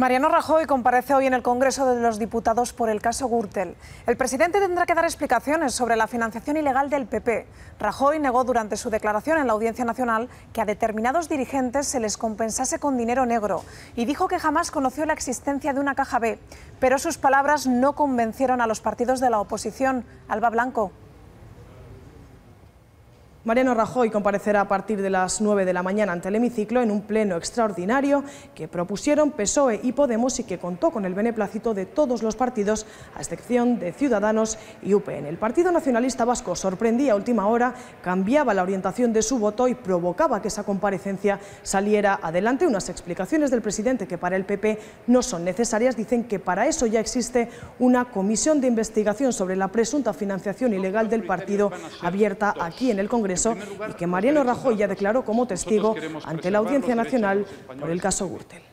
Mariano Rajoy comparece hoy en el Congreso de los Diputados por el caso Gürtel. El presidente tendrá que dar explicaciones sobre la financiación ilegal del PP. Rajoy negó durante su declaración en la Audiencia Nacional que a determinados dirigentes se les compensase con dinero negro y dijo que jamás conoció la existencia de una caja B, pero sus palabras no convencieron a los partidos de la oposición. Alba Blanco. Mariano Rajoy comparecerá a partir de las 9 de la mañana ante el hemiciclo en un pleno extraordinario que propusieron PSOE y Podemos y que contó con el beneplácito de todos los partidos, a excepción de Ciudadanos y UPN. El Partido Nacionalista Vasco sorprendía a última hora, cambiaba la orientación de su voto y provocaba que esa comparecencia saliera adelante. Unas explicaciones del presidente que para el PP no son necesarias. Dicen que para eso ya existe una comisión de investigación sobre la presunta financiación ilegal del partido abierta aquí en el Congreso y que Mariano Rajoy ya declaró como testigo ante la Audiencia Nacional por el caso Gürtel.